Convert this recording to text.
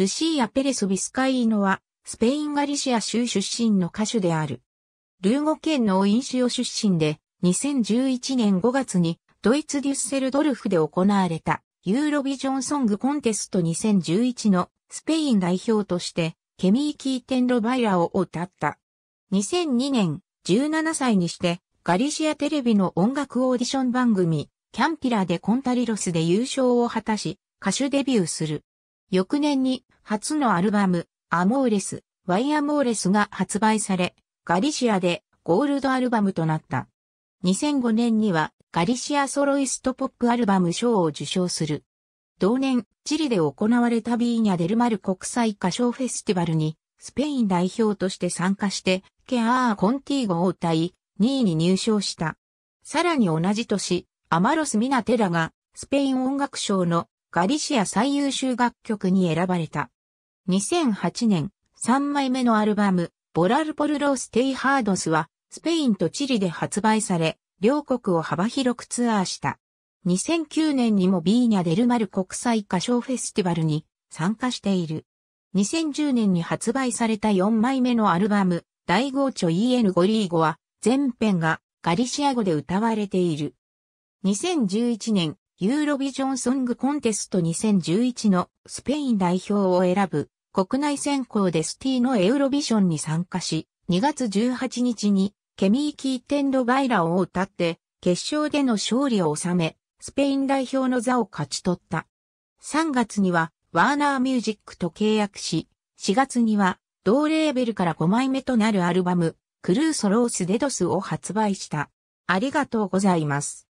ルシーア・ペレス・ビスカイーノは、スペインガリシア州出身の歌手である。ルーゴ県のインシオ出身で、2011年5月にドイツデュッセルドルフで行われたユーロビジョンソングコンテスト2011のスペイン代表としてケミーキーテンロバイラを歌った。2002年17歳にしてガリシアテレビの音楽オーディション番組キャンピラでコンタリロスで優勝を果たし歌手デビューする。翌年に初のアルバム、アモーレス、ワイアモーレスが発売され、ガリシアでゴールドアルバムとなった。2005年にはガリシアソロイストポップアルバム賞を受賞する。同年、チリで行われたビーニャ・デルマル国際歌唱フェスティバルに、スペイン代表として参加して、ケアー・コンティーゴを歌い、2位に入賞した。さらに同じ年、アマロス・ミナテラが、スペイン音楽賞のガリシア最優秀楽曲に選ばれた。2008年、3枚目のアルバム、ボラルポルローステイハードスは、スペインとチリで発売され、両国を幅広くツアーした。2009年にもビーニャ・デルマル国際歌唱フェスティバルに参加している。2010年に発売された4枚目のアルバム、大号著 EN ゴリーゴは、全編がガリシア語で歌われている。2011年、ユーロビジョンソングコンテスト2011のスペイン代表を選ぶ国内選考でスティのエウロビションに参加し、2月18日にケミー・キーテンド・バイラを歌って決勝での勝利を収め、スペイン代表の座を勝ち取った。3月にはワーナーミュージックと契約し、4月には同レーベルから5枚目となるアルバム、クルーソロースデドスを発売した。ありがとうございます。